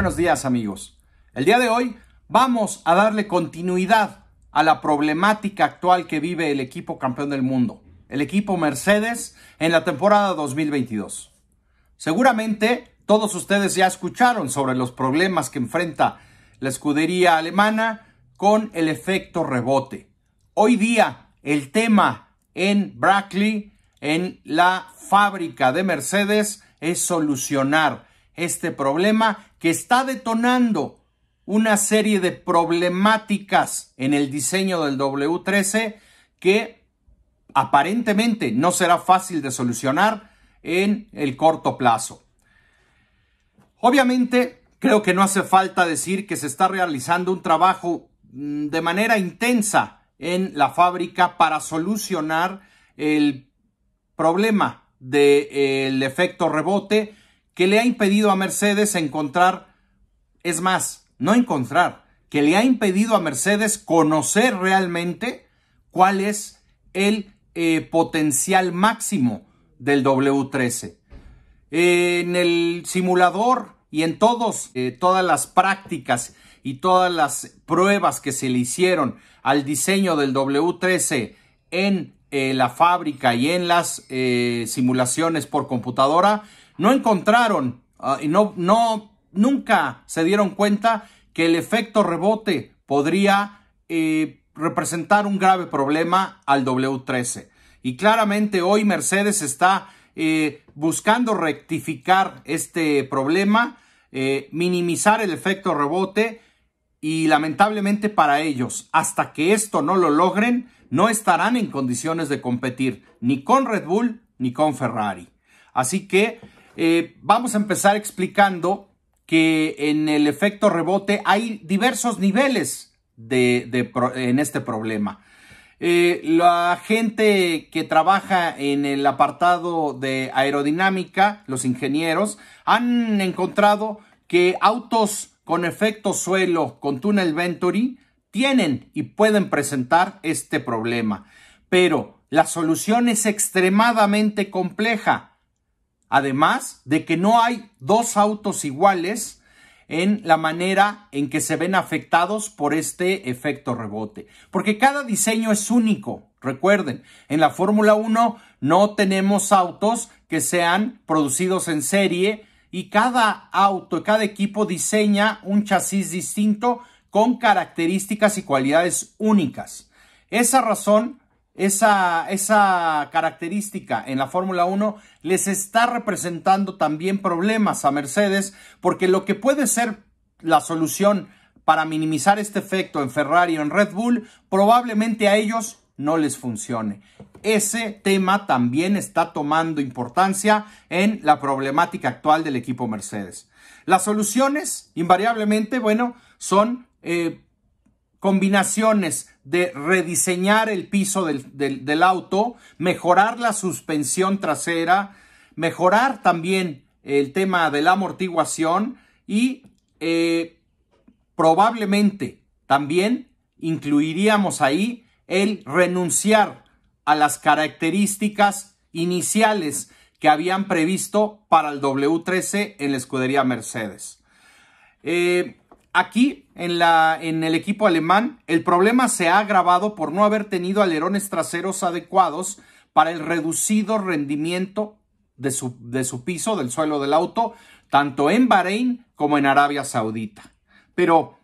Buenos días amigos. El día de hoy vamos a darle continuidad a la problemática actual que vive el equipo campeón del mundo, el equipo Mercedes, en la temporada 2022. Seguramente todos ustedes ya escucharon sobre los problemas que enfrenta la escudería alemana con el efecto rebote. Hoy día el tema en Brackley, en la fábrica de Mercedes, es solucionar este problema que está detonando una serie de problemáticas en el diseño del W13 que aparentemente no será fácil de solucionar en el corto plazo. Obviamente, creo que no hace falta decir que se está realizando un trabajo mm, de manera intensa en la fábrica para solucionar el problema del efecto rebote que le ha impedido a Mercedes encontrar, es más, no encontrar, que le ha impedido a Mercedes conocer realmente cuál es el eh, potencial máximo del W13. en el simulador y en todos, eh, todas las prácticas y todas las pruebas que se le hicieron al diseño del W13 en eh, la fábrica y en las simulaciones por computadora, no encontraron ah, y no, nunca se dieron cuenta que el efecto rebote podría eh, representar un grave problema al W13. Y claramente hoy Mercedes está eh, buscando rectificar este problema, eh, minimizar el efecto rebote y lamentablemente para ellos, hasta que esto no lo logren, no estarán en condiciones de competir ni con Red Bull ni con Ferrari. Así que eh, vamos a empezar explicando que en el efecto rebote hay diversos niveles de, en este problema. Eh, la gente que trabaja en el apartado de aerodinámica, los ingenieros, han encontrado que autos con efecto suelo, con túnel Venturi, tienen y pueden presentar este problema. Pero la solución es extremadamente compleja además de que no hay dos autos iguales en la manera en que se ven afectados por este efecto rebote, porque cada diseño es único. Recuerden, en la Fórmula 1 no tenemos autos que sean producidos en serie y cada auto, cada equipo diseña un chasis distinto con características y cualidades únicas. Esa razón esa, esa característica en la Fórmula 1 les está representando también problemas a Mercedes, porque lo que puede ser la solución para minimizar este efecto en Ferrari o en Red Bull, probablemente a ellos no les funcione. Ese tema también está tomando importancia en la problemática actual del equipo Mercedes. Las soluciones, invariablemente, bueno, son eh, combinaciones de rediseñar el piso del, del, auto, mejorar la suspensión trasera, mejorar también el tema de la amortiguación y eh, probablemente también incluiríamos ahí el renunciar a las características iniciales que habían previsto para el W13 en la escudería Mercedes. Eh, Aquí, en, la, en el equipo alemán, el problema se ha agravado por no haber tenido alerones traseros adecuados para el reducido rendimiento de su, de su piso, del suelo del auto, tanto en Bahrein como en Arabia Saudita. Pero,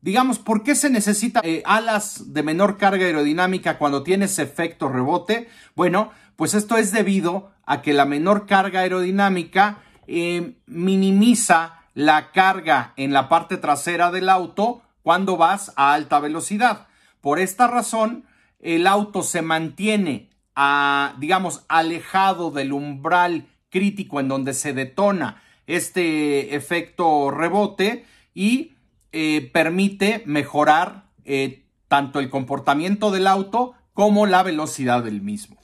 digamos, ¿por qué se necesita eh, alas de menor carga aerodinámica cuando tienes efecto rebote? Bueno, pues esto es debido a que la menor carga aerodinámica eh, minimiza la carga en la parte trasera del auto cuando vas a alta velocidad. Por esta razón, el auto se mantiene, a, digamos, alejado del umbral crítico en donde se detona este efecto rebote y eh, permite mejorar eh, tanto el comportamiento del auto como la velocidad del mismo.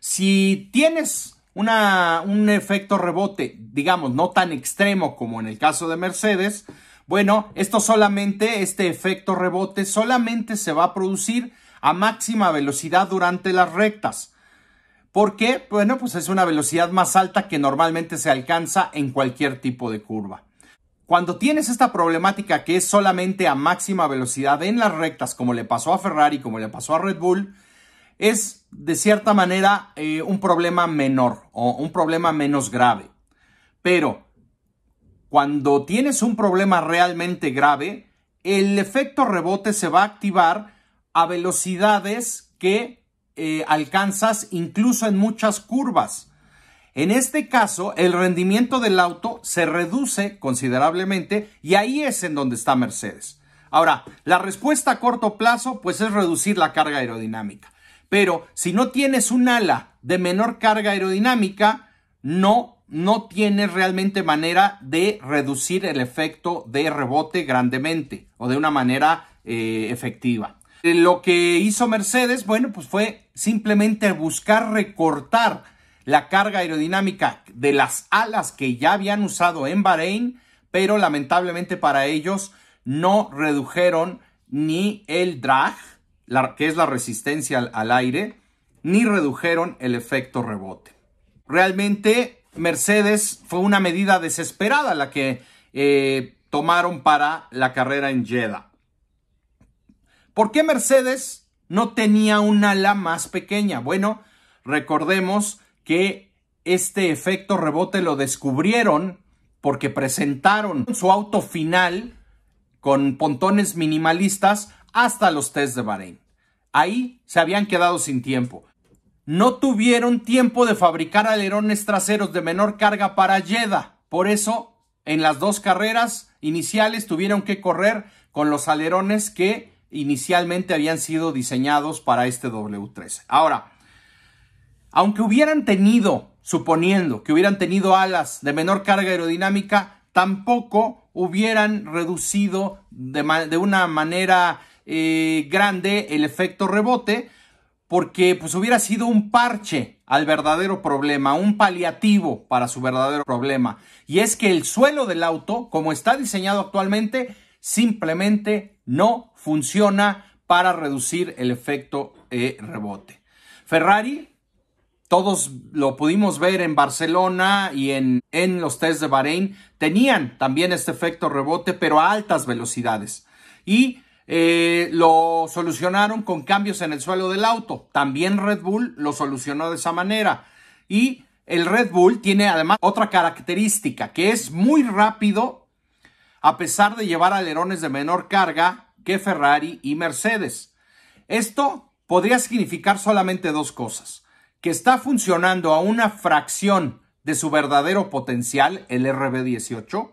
Si tienes un efecto rebote, digamos, no tan extremo como en el caso de Mercedes, bueno, esto solamente, este efecto rebote solamente se va a producir a máxima velocidad durante las rectas. Porque, bueno, pues es una velocidad más alta que normalmente se alcanza en cualquier tipo de curva. Cuando tienes esta problemática que es solamente a máxima velocidad en las rectas, como le pasó a Ferrari, como le pasó a Red Bull, es de cierta manera eh, un problema menor o un problema menos grave. Pero cuando tienes un problema realmente grave, el efecto rebote se va a activar a velocidades que eh, alcanzas incluso en muchas curvas. En este caso, el rendimiento del auto se reduce considerablemente y ahí es en donde está Mercedes. Ahora, la respuesta a corto plazo pues es reducir la carga aerodinámica. Pero si no tienes un ala de menor carga aerodinámica, no, no tienes realmente manera de reducir el efecto de rebote grandemente o de una manera eh, efectiva. Eh, lo que hizo Mercedes, bueno, pues fue simplemente buscar recortar la carga aerodinámica de las alas que ya habían usado en Bahrein, pero lamentablemente para ellos no redujeron ni el drag, que es la resistencia al, aire, ni redujeron el efecto rebote. Realmente Mercedes fue una medida desesperada la que eh, tomaron para la carrera en Jeddah. ¿Por qué Mercedes no tenía un ala más pequeña? Bueno, recordemos que este efecto rebote lo descubrieron porque presentaron su auto final con pontones minimalistas hasta los test de Bahrein. Ahí se habían quedado sin tiempo. No tuvieron tiempo de fabricar alerones traseros de menor carga para Yeda, Por eso, en las dos carreras iniciales tuvieron que correr con los alerones que inicialmente habían sido diseñados para este W13. Ahora, aunque hubieran tenido, suponiendo que hubieran tenido alas de menor carga aerodinámica, tampoco hubieran reducido de, de una manera eh, grande el efecto rebote, porque pues hubiera sido un parche al verdadero problema, un paliativo para su verdadero problema. Y es que el suelo del auto, como está diseñado actualmente, simplemente no funciona para reducir el efecto eh, rebote. Ferrari, todos lo pudimos ver en Barcelona y en, en los test de Bahrein, tenían también este efecto rebote, pero a altas velocidades. Y eh, lo solucionaron con cambios en el suelo del auto. También Red Bull lo solucionó de esa manera. Y el Red Bull tiene además otra característica, que es muy rápido a pesar de llevar alerones de menor carga que Ferrari y Mercedes. Esto podría significar solamente dos cosas, que está funcionando a una fracción de su verdadero potencial, el RB18,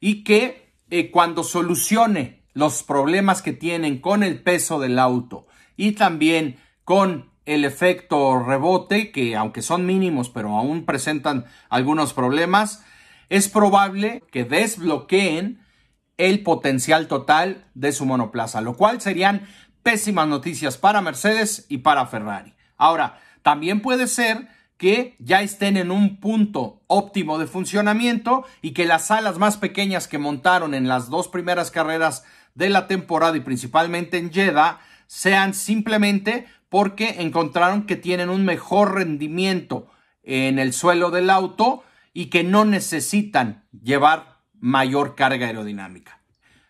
y que eh, cuando solucione los problemas que tienen con el peso del auto y también con el efecto rebote, que aunque son mínimos, pero aún presentan algunos problemas, es probable que desbloqueen el potencial total de su monoplaza, lo cual serían pésimas noticias para Mercedes y para Ferrari. Ahora, también puede ser que ya estén en un punto óptimo de funcionamiento y que las alas más pequeñas que montaron en las dos primeras carreras de la temporada y principalmente en Jeddah sean simplemente porque encontraron que tienen un mejor rendimiento en el suelo del auto y que no necesitan llevar mayor carga aerodinámica.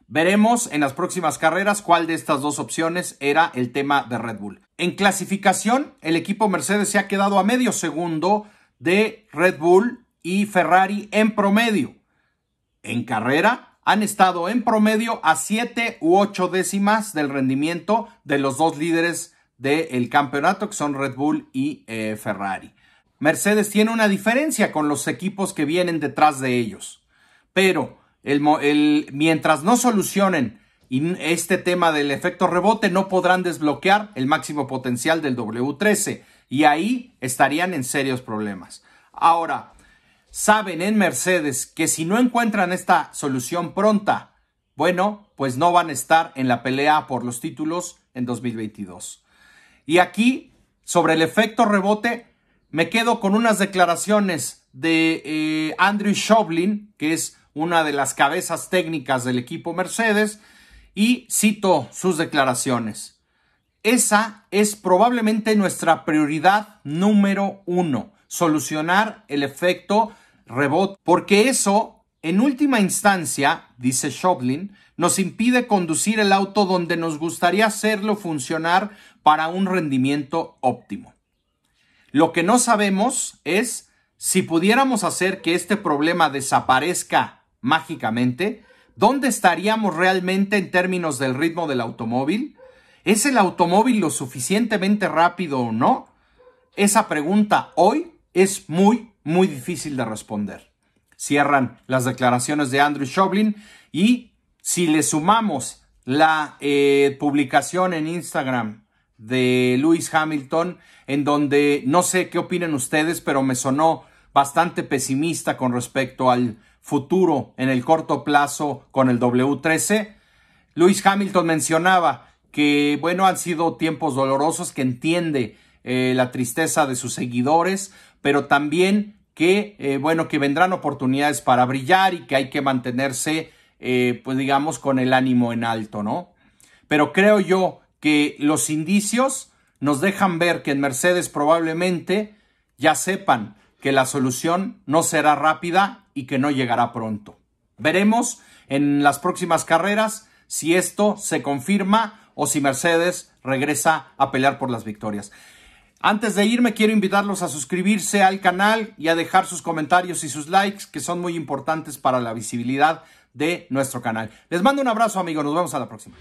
Veremos en las próximas carreras cuál de estas dos opciones era el tema de Red Bull. En clasificación, el equipo Mercedes se ha quedado a medio segundo de Red Bull y Ferrari en promedio. En carrera, han estado en promedio a 7 u 8 décimas del rendimiento de los dos líderes del campeonato, que son Red Bull y eh, Ferrari. Mercedes tiene una diferencia con los equipos que vienen detrás de ellos, pero mientras no solucionen este tema del efecto rebote, no podrán desbloquear el máximo potencial del W13 y ahí estarían en serios problemas. Ahora, saben en Mercedes que si no encuentran esta solución pronta, bueno, pues no van a estar en la pelea por los títulos en 2022. Y aquí, sobre el efecto rebote, me quedo con unas declaraciones de eh, Andrew Shoblin, que es una de las cabezas técnicas del equipo Mercedes, y cito sus declaraciones. Esa es probablemente nuestra prioridad número uno, solucionar el efecto rebot porque eso, en última instancia, dice Shoblin, nos impide conducir el auto donde nos gustaría hacerlo funcionar para un rendimiento óptimo. Lo que no sabemos es si pudiéramos hacer que este problema desaparezca mágicamente, ¿dónde estaríamos realmente en términos del ritmo del automóvil? ¿Es el automóvil lo suficientemente rápido o no? Esa pregunta hoy es muy muy difícil de responder. Cierran las declaraciones de Andrew Shoblin y si le sumamos la eh, publicación en Instagram de Lewis Hamilton, en donde no sé qué opinen ustedes, pero me sonó bastante pesimista con respecto al futuro en el corto plazo con el W13. Lewis Hamilton mencionaba que, bueno, han sido tiempos dolorosos, que entiende eh, la tristeza de sus seguidores, pero también que, eh, bueno, que vendrán oportunidades para brillar y que hay que mantenerse, eh, pues digamos, con el ánimo en alto, ¿no? Pero creo yo que los indicios nos dejan ver que en Mercedes probablemente ya sepan que la solución no será rápida y que no llegará pronto. Veremos en las próximas carreras si esto se confirma o si Mercedes regresa a pelear por las victorias. Antes de irme quiero invitarlos a suscribirse al canal y a dejar sus comentarios y sus likes que son muy importantes para la visibilidad de nuestro canal. Les mando un abrazo amigos, nos vemos a la próxima.